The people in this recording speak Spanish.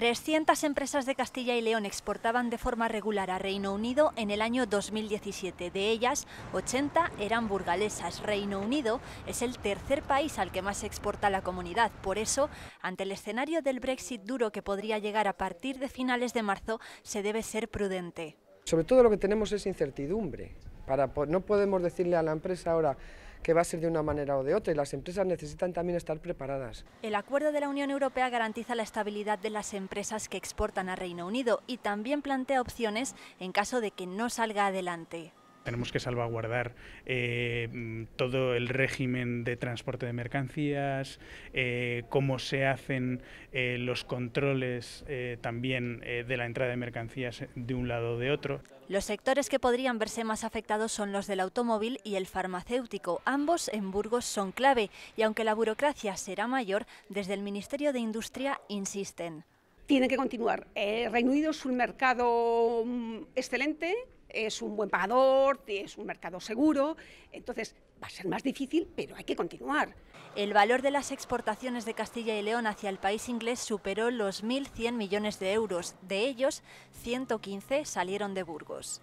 300 empresas de Castilla y León exportaban de forma regular a Reino Unido en el año 2017. De ellas, 80 eran burgalesas. Reino Unido es el tercer país al que más exporta la comunidad. Por eso, ante el escenario del Brexit duro que podría llegar a partir de finales de marzo, se debe ser prudente. Sobre todo lo que tenemos es incertidumbre. Para, no podemos decirle a la empresa ahora que va a ser de una manera o de otra y las empresas necesitan también estar preparadas. El acuerdo de la Unión Europea garantiza la estabilidad de las empresas que exportan a Reino Unido y también plantea opciones en caso de que no salga adelante tenemos que salvaguardar eh, todo el régimen de transporte de mercancías, eh, cómo se hacen eh, los controles también de la entrada de mercancías de un lado o de otro. Los sectores que podrían verse más afectados son los del automóvil y el farmacéutico. Ambos en Burgos son clave y aunque la burocracia será mayor, desde el Ministerio de Industria insisten. Tiene que continuar. Reino Unido es un mercado mm, excelente, es un buen pagador, es un mercado seguro, entonces va a ser más difícil, pero hay que continuar. El valor de las exportaciones de Castilla y León hacia el país inglés superó los 1.100 millones de euros, de ellos 115 salieron de Burgos.